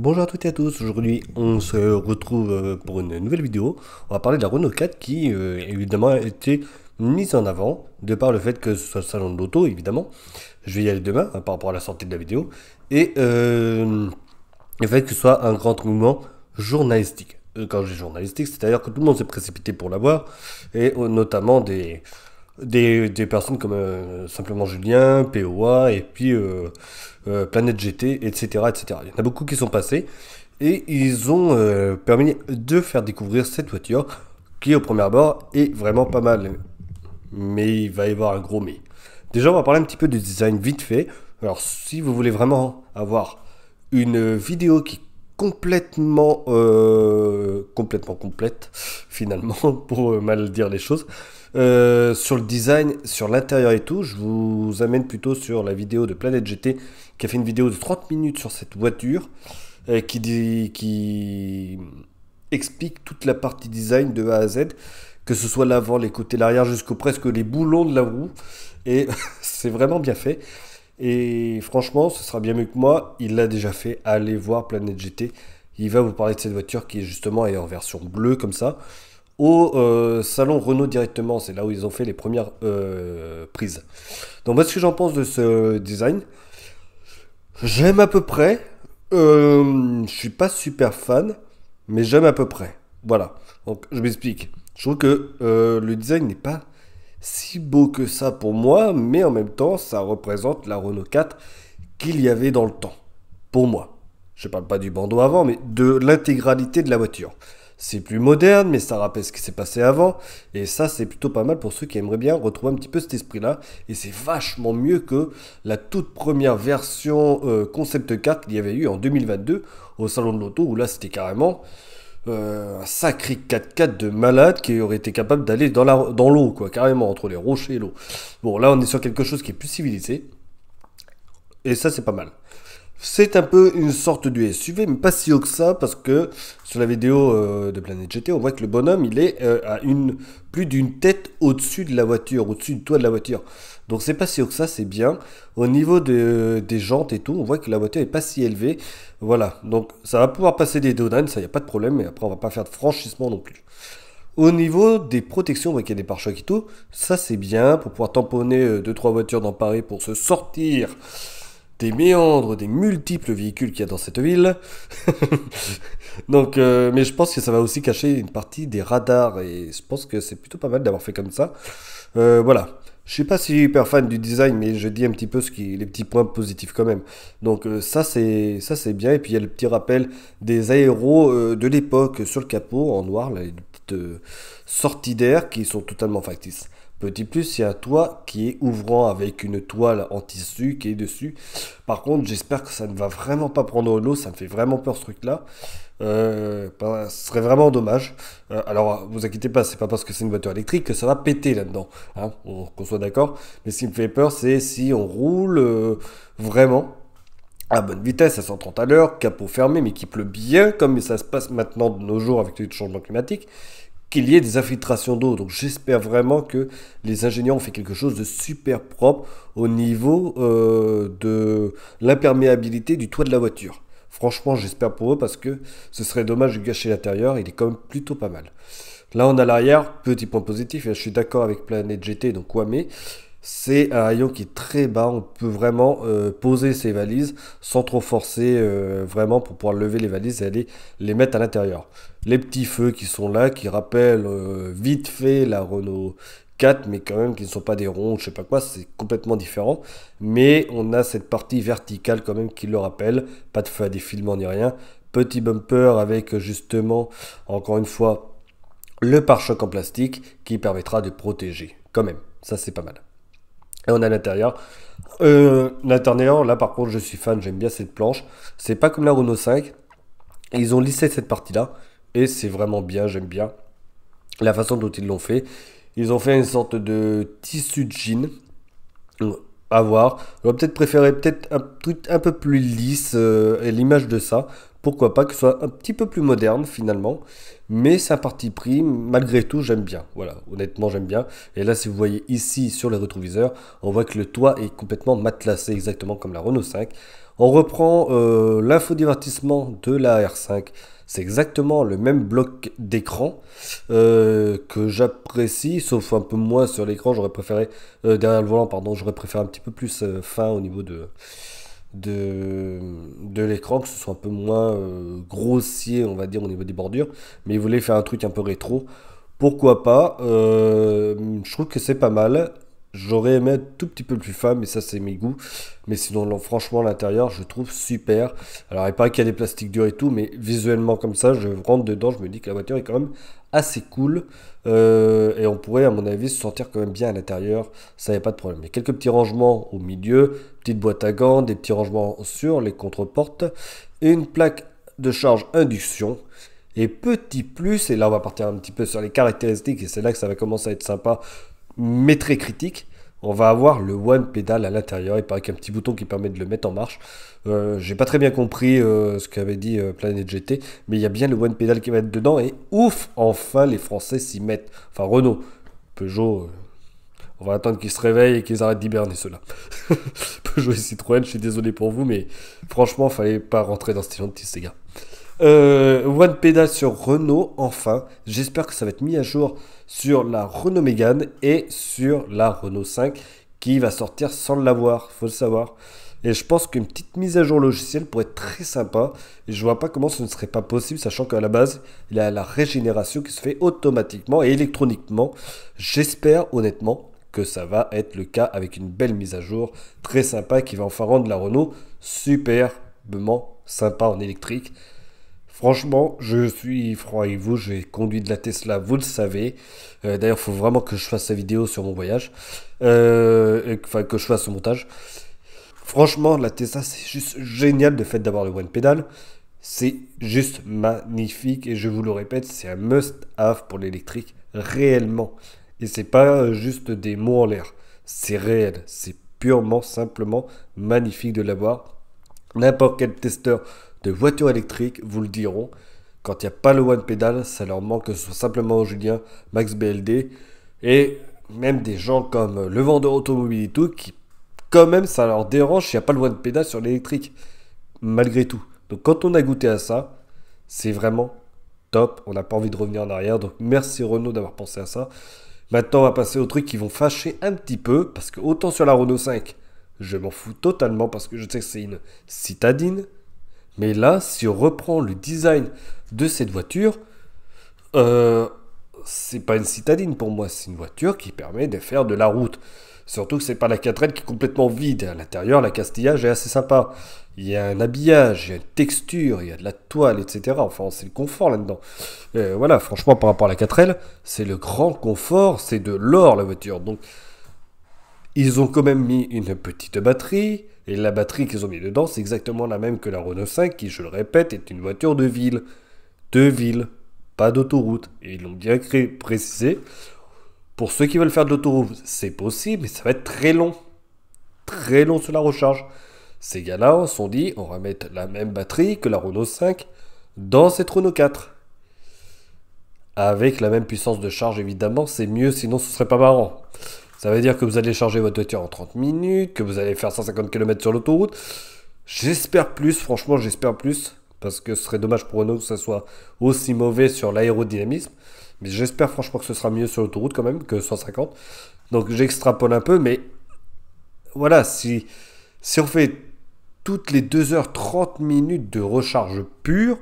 Bonjour à toutes et à tous, aujourd'hui on se retrouve euh, pour une nouvelle vidéo. On va parler de la Renault 4 qui euh, évidemment a été mise en avant de par le fait que ce soit le salon de l'auto évidemment. Je vais y aller demain hein, par rapport à la sortie de la vidéo. Et euh, le fait que ce soit un grand mouvement journalistique. Quand je dis journalistique, c'est-à-dire que tout le monde s'est précipité pour la voir et notamment des, des, personnes comme euh, simplement Julien, POA, et puis euh, euh, Planète GT, etc., etc. Il y en a beaucoup qui sont passés, et ils ont permis de faire découvrir cette voiture, qui au premier abord est vraiment pas mal. Mais il va y avoir un gros mais. Déjà, on va parler un petit peu du design vite fait. Alors, si vous voulez vraiment avoir une vidéo qui complètement, euh, complètement complète, finalement, pour euh, mal dire les choses. Euh, sur le design, sur l'intérieur et tout, je vous amène plutôt sur la vidéo de Planète GT qui a fait une vidéo de 30 minutes sur cette voiture qui, qui explique toute la partie design de A à Z, que ce soit l'avant, les côtés, l'arrière, jusqu'au presque les boulons de la roue. Et c'est vraiment bien fait. Et franchement, ce sera bien mieux que moi. Il l'a déjà fait. Allez voir Planète GT. Il va vous parler de cette voiture qui est justement en version bleue comme ça. Au euh, salon Renault directement, c'est là où ils ont fait les premières euh, prises. Donc moi, ce que j'en pense de ce design, j'aime à peu près. je euh, je suis pas super fan, mais j'aime à peu près. Voilà. Donc je m'explique. Je trouve que le design n'est pas si beau que ça pour moi, mais en même temps, ça représente la Renault 4 qu'il y avait dans le temps. Pour moi. Je ne parle pas du bandeau avant, mais de l'intégralité de la voiture. C'est plus moderne, mais ça rappelle ce qui s'est passé avant. Et ça, c'est plutôt pas mal pour ceux qui aimeraient bien retrouver un petit peu cet esprit-là. Et c'est vachement mieux que la toute première version euh, concept 4 qu'il y avait eu en 2022 au salon de l'auto, où là, c'était carrément euh, un sacré 4x4 de malade qui aurait été capable d'aller dans l'eau, dans l'eau quoi, carrément, entre les rochers et l'eau. Bon, là, on est sur quelque chose qui est plus civilisé. Et ça, c'est pas mal. C'est un peu une sorte du SUV, mais pas si haut que ça, parce que sur la vidéo euh, de Planète GT, on voit que le bonhomme, il est euh, à une, plus d'une tête au-dessus de la voiture, au-dessus du toit de la voiture. Donc c'est pas si haut que ça, c'est bien. Au niveau des jantes et tout, on voit que la voiture est pas si élevée. Voilà, donc ça va pouvoir passer des donnes, ça y a pas de problème, mais après on va pas faire de franchissement non plus. Au niveau des protections, on voit qu'il y a des pare-chocs et tout, ça c'est bien, pour pouvoir tamponner 2-3 euh, voitures dans Paris pour se sortir des méandres, des multiples véhicules qu'il y a dans cette ville. Donc, euh, mais je pense que ça va aussi cacher une partie des radars et je pense que c'est plutôt pas mal d'avoir fait comme ça. Euh, voilà. Je suis pas si hyper fan du design, mais je dis un petit peu ce qui, les petits points positifs quand même. Donc euh, ça c'est ça c'est bien. Et puis il y a le petit rappel des aéros de l'époque sur le capot en noir, les petites sorties d'air qui sont totalement factices. Petit plus, il y a un toit qui est ouvrant avec une toile en tissu qui est dessus. Par contre, j'espère que ça ne va vraiment pas prendre l'eau. Ça me fait vraiment peur ce truc-là. Euh, ce serait vraiment dommage. Euh, alors, vous inquiétez pas, c'est pas parce que c'est une voiture électrique que ça va péter là-dedans. Hein, qu'on soit d'accord. Mais ce qui me fait peur, c'est si on roule euh, vraiment à bonne vitesse, à 130 à l'heure, capot fermé, mais qui pleut bien, comme ça se passe maintenant de nos jours avec le changement climatique, qu'il y ait des infiltrations d'eau. Donc j'espère vraiment que les ingénieurs ont fait quelque chose de super propre au niveau euh, de l'imperméabilité du toit de la voiture. Franchement, j'espère pour eux parce que ce serait dommage de gâcher l'intérieur. Il est quand même plutôt pas mal. Là, on a l'arrière, petit point positif. je suis d'accord avec Planet GT, donc mais c'est un rayon qui est très bas, on peut vraiment euh, poser ses valises sans trop forcer euh, vraiment pour pouvoir lever les valises et aller les mettre à l'intérieur. Les petits feux qui sont là, qui rappellent euh, vite fait la Renault 4, mais quand même qui ne sont pas des ronds, je sais pas quoi, c'est complètement différent. Mais on a cette partie verticale quand même qui le rappelle, pas de feu à défilement ni rien. Petit bumper avec justement, encore une fois, le pare-choc en plastique qui permettra de protéger quand même. Ça, c'est pas mal. Et on a l'intérieur. Euh, l'intérieur, là par contre, je suis fan, j'aime bien cette planche. C'est pas comme la Renault 5. Ils ont lissé cette partie-là. Et c'est vraiment bien, j'aime bien la façon dont ils l'ont fait. Ils ont fait une sorte de tissu de jean. À voir. J'aurais peut-être préféré peut-être un truc un peu plus lisse euh, et l'image de ça pourquoi pas que ce soit un petit peu plus moderne finalement, mais c'est un parti pris, malgré tout j'aime bien, voilà, honnêtement j'aime bien, et là si vous voyez ici sur les rétroviseurs, on voit que le toit est complètement matelassé, exactement comme la Renault 5, on reprend euh, l'infodivertissement de la R5, c'est exactement le même bloc d'écran euh, que j'apprécie, sauf un peu moins sur l'écran, j'aurais préféré, euh, derrière le volant pardon, j'aurais préféré un petit peu plus fin au niveau de de, de l'écran, que ce soit un peu moins euh, grossier, on va dire, au niveau des bordures, mais il voulait faire un truc un peu rétro. Pourquoi pas euh, Je trouve que c'est pas mal. J'aurais aimé tout petit peu plus femme, mais ça c'est mes goûts. Mais sinon, franchement, l'intérieur, je trouve super. Alors, il paraît qu'il y a des plastiques durs et tout, mais visuellement comme ça, je rentre dedans, je me dis que la voiture est quand même assez cool. Euh, et on pourrait, à mon avis, se sentir quand même bien à l'intérieur. Ça a pas de problème. Il quelques petits rangements au milieu, petite boîte à gants, des petits rangements sur les contre-portes, et une plaque de charge induction. Et petit plus, et là on va partir un petit peu sur les caractéristiques, et c'est là que ça va commencer à être sympa mais très critique, on va avoir le one Pedal à l'intérieur, il paraît qu'il y a un petit bouton qui permet de le mettre en marche. Euh, j'ai pas très bien compris euh, ce qu'avait dit euh, Planet GT, mais il y a bien le one Pedal qui va être dedans, et ouf, enfin les Français s'y mettent. Enfin Renault, Peugeot, on va attendre qu'ils se réveillent et qu'ils arrêtent d'hiberner ceux-là. Peugeot et Citroën, je suis désolé pour vous, mais franchement, fallait pas rentrer dans ce genre de ces gars. Euh, One Pedal sur Renault, enfin. J'espère que ça va être mis à jour sur la Renault Mégane et sur la Renault 5 qui va sortir sans l'avoir, faut le savoir. Et je pense qu'une petite mise à jour logicielle pourrait être très sympa. Et je vois pas comment ce ne serait pas possible, sachant qu'à la base, il y a la régénération qui se fait automatiquement et électroniquement. J'espère honnêtement que ça va être le cas avec une belle mise à jour très sympa qui va enfin rendre la Renault superbement sympa en électrique. Franchement, je suis franc avec vous, j'ai conduit de la Tesla, vous le savez. Euh, d'ailleurs, il faut vraiment que je fasse la vidéo sur mon voyage. Euh, enfin, que je fasse ce montage. Franchement, la Tesla, c'est juste génial de fait d'avoir le One Pedal. C'est juste magnifique et je vous le répète, c'est un must-have pour l'électrique, réellement. Et c'est pas euh, juste des mots en l'air, c'est réel, c'est purement, simplement magnifique de l'avoir. N'importe quel testeur de voitures électriques vous le diront. Quand il n'y a pas le one Pedal ça leur manque que ce soit simplement Julien, Max BLD et même des gens comme le vendeur automobile et tout qui quand même ça leur dérange s'il n'y a pas le one Pedal sur l'électrique malgré tout. Donc quand on a goûté à ça, c'est vraiment top. On n'a pas envie de revenir en arrière. Donc merci Renault d'avoir pensé à ça. Maintenant, on va passer aux trucs qui vont fâcher un petit peu. Parce que autant sur la Renault 5, je m'en fous totalement parce que je sais que c'est une citadine. Mais là, si on reprend le design de cette voiture, euh, c'est pas une citadine pour moi, c'est une voiture qui permet de faire de la route. Surtout que c'est pas la 4L qui est complètement vide. À l'intérieur, la castillage est assez sympa. Il y a un habillage, il y a une texture, il y a de la toile, etc. Enfin, c'est le confort là-dedans. Euh, voilà, franchement, par rapport à la 4L, c'est le grand confort, c'est de l'or la voiture. Donc, ils ont quand même mis une petite batterie, et la batterie qu'ils ont mis dedans, c'est exactement la même que la Renault 5, qui, je le répète, est une voiture de ville. De ville, pas d'autoroute. Et ils l'ont bien précisé. Pour ceux qui veulent faire de l'autoroute, c'est possible, mais ça va être très long. Très long sur la recharge. Ces gars-là se sont dit, on va mettre la même batterie que la Renault 5 dans cette Renault 4. Avec la même puissance de charge, évidemment, c'est mieux, sinon ce serait pas marrant. Ça veut dire que vous allez charger votre voiture en 30 minutes, que vous allez faire 150 km sur l'autoroute. J'espère plus, franchement, j'espère plus, parce que ce serait dommage pour Renault que ça soit aussi mauvais sur l'aérodynamisme. Mais j'espère franchement que ce sera mieux sur l'autoroute quand même que 150. Donc j'extrapole un peu, mais voilà, si, si on fait toutes les 2h30 minutes de recharge pure,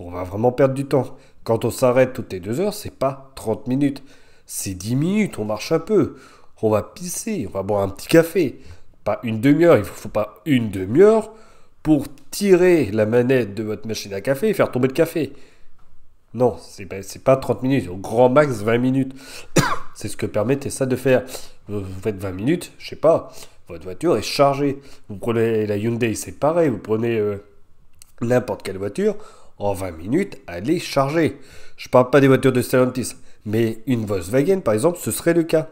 on va vraiment perdre du temps. Quand on s'arrête toutes les 2 heures, c'est pas 30 minutes, c'est 10 minutes, on marche un peu, on va pisser, on va boire un petit café. Pas une demi-heure, il ne faut pas une demi-heure pour tirer la manette de votre machine à café et faire tomber le café. Non, c'est pas, pas 30 minutes, au grand max 20 minutes. c'est ce que permettait ça de faire. Vous, faites 20 minutes, je sais pas, votre voiture est chargée. Vous prenez la Hyundai, c'est pareil, vous prenez euh, n'importe quelle voiture, en 20 minutes, elle est chargée. Je parle pas des voitures de Stellantis, mais une Volkswagen par exemple, ce serait le cas.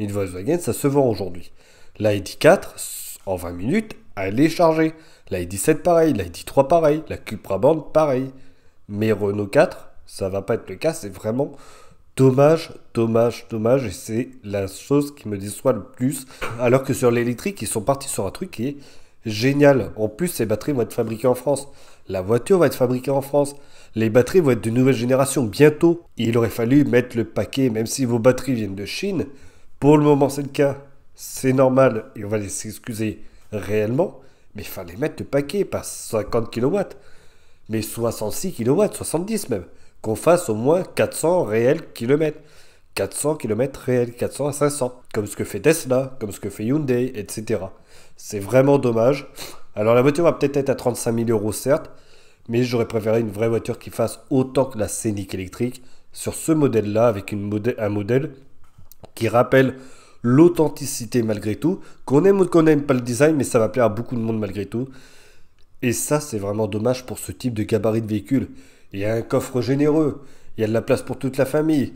Une Volkswagen, ça se vend aujourd'hui. La ID4, en 20 minutes, elle est chargée. La ID7, pareil. La 3 pareil. La Cupra-Band, pareil. Mais Renault 4, ça va pas être le cas. C'est vraiment dommage, dommage, dommage. Et c'est la chose qui me déçoit le plus. Alors que sur l'électrique, ils sont partis sur un truc qui est génial. En plus, ces batteries vont être fabriquées en France. La voiture va être fabriquée en France. Les batteries vont être de nouvelle génération bientôt. Il aurait fallu mettre le paquet, même si vos batteries viennent de Chine. Pour le moment, c'est le cas. C'est normal et on va les s'excuser réellement. Mais il fallait mettre le paquet, pas 50 kW, mais 66 kW, 70 même. Qu'on fasse au moins 400 réels kilomètres. 400 km réels, 400 à 500. Comme ce que fait Tesla, comme ce que fait Hyundai, etc. C'est vraiment dommage. Alors la voiture va peut-être être à 35 000 euros, certes, mais j'aurais préféré une vraie voiture qui fasse autant que la Scénic électrique sur ce modèle-là, avec un modèle qui rappelle l'authenticité malgré tout, qu'on aime ou qu'on n'aime pas le design, mais ça va plaire à beaucoup de monde malgré tout. Et ça, c'est vraiment dommage pour ce type de gabarit de véhicule. Il y a un coffre généreux, il y a de la place pour toute la famille.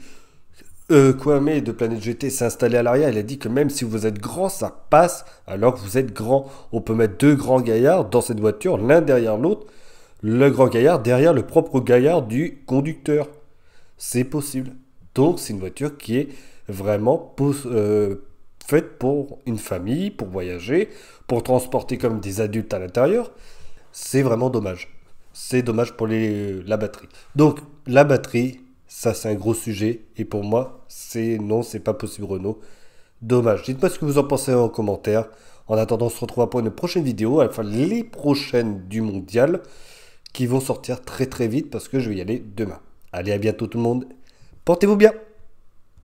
Euh, Kwame de Planète GT s'est installé à l'arrière, il a dit que même si vous êtes grand, ça passe alors que vous êtes grand. On peut mettre deux grands gaillards dans cette voiture, l'un derrière l'autre, le grand gaillard derrière le propre gaillard du conducteur. C'est possible. Donc c'est une voiture qui est vraiment euh, faite pour une famille, pour voyager, pour transporter comme des adultes à l'intérieur. C'est vraiment dommage. C'est dommage pour les, la batterie. Donc la batterie, ça c'est un gros sujet. Et pour moi, c'est non, c'est pas possible Renault. Dommage. Dites-moi ce que vous en pensez en commentaire. En attendant, on se retrouve pour une prochaine vidéo, enfin les prochaines du mondial, qui vont sortir très très vite parce que je vais y aller demain. Allez, à bientôt tout le monde. Portez-vous bien